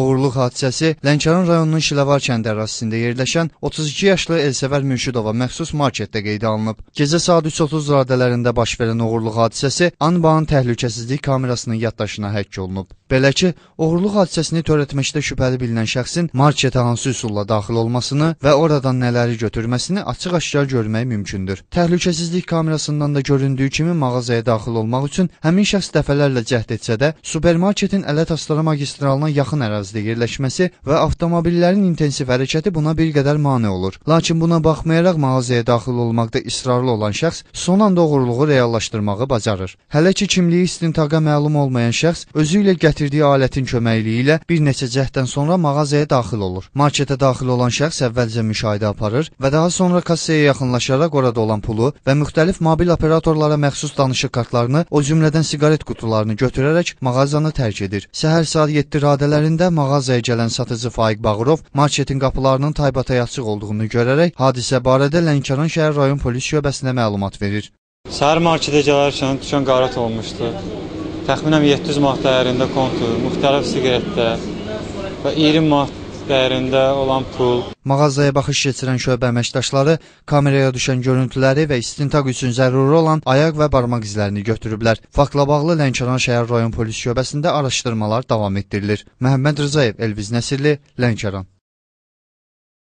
Oğurluq hadisəsi Lənkəran rayonunun Şiləvar kəndi ərazisində yerləşən 32 yaşlı Elsəvər Mürşidova məxsus marketdə qeydə alınıb. Gecə saat 3:30 radələrində baş verən oğurluq hadisəsi anbaan təhlükəsizlik kamerasının yaddaşına həkk olunub. Belə ki, oğurluq hadisəsini törətməkdə şübhəli bilinən şəxsin marketə hansı üsulla daxil olmasını və oradan nələri götürməsini açıq-aşkar görmək mümkündür. Təhlükəsizlik kamerasından da göründüyü kimi mağazaya daxil olmaq üçün həmin şəxs dəfələrlə cəhd etsə də, supermarketin Ələt Astara magistralına yaxın ərazidə yerləşməsi və avtomobillərin intensiv hərəkəti buna bir qədər mane olur. Lakin buna baxmayaraq mağazaya daxil olmaqda israrlı olan şəxs son anda oğurluğu reallaşdırmağı bacarır. Hələ ki kimliyi istintaqa məlum olmayan şəxs özü ilə gətirməkdir gətirdiyi alətin köməkliyi ilə bir neçə cəhddən sonra mağazaya daxil olur. Marketə daxil olan şəxs əvvəlcə müşahidə aparır və daha sonra kassaya yaxınlaşaraq orada olan pulu və müxtəlif mobil operatorlara məxsus danışıq kartlarını, o cümlədən siqaret qutularını götürərək mağazanı tərk edir. Səhər saat 7 radələrində mağazaya gələn satıcı Faiq Bağırov marketin qapılarının taybataya açıq olduğunu görərək hadisə barədə Lənkəran şəhər rayon polis şöbəsinə məlumat verir. Səhər marketə gələrkən düşən qarat olmuşdu təxminən 700 manat dəyərində kontur, müxtəlif siqaretlər və 20 manat dəyərində olan pul. Mağazaya baxış keçirən şöbə əməkdaşları kameraya düşən görüntüləri və istintaq üçün zəruri olan ayaq və barmaq izlərini götürüblər. Faktla bağlı Lənkəran şəhər rayon polis şöbəsində araşdırmalar davam etdirilir. Məhəmməd Rzayev, Elviz Nəsirli, Lənkəran.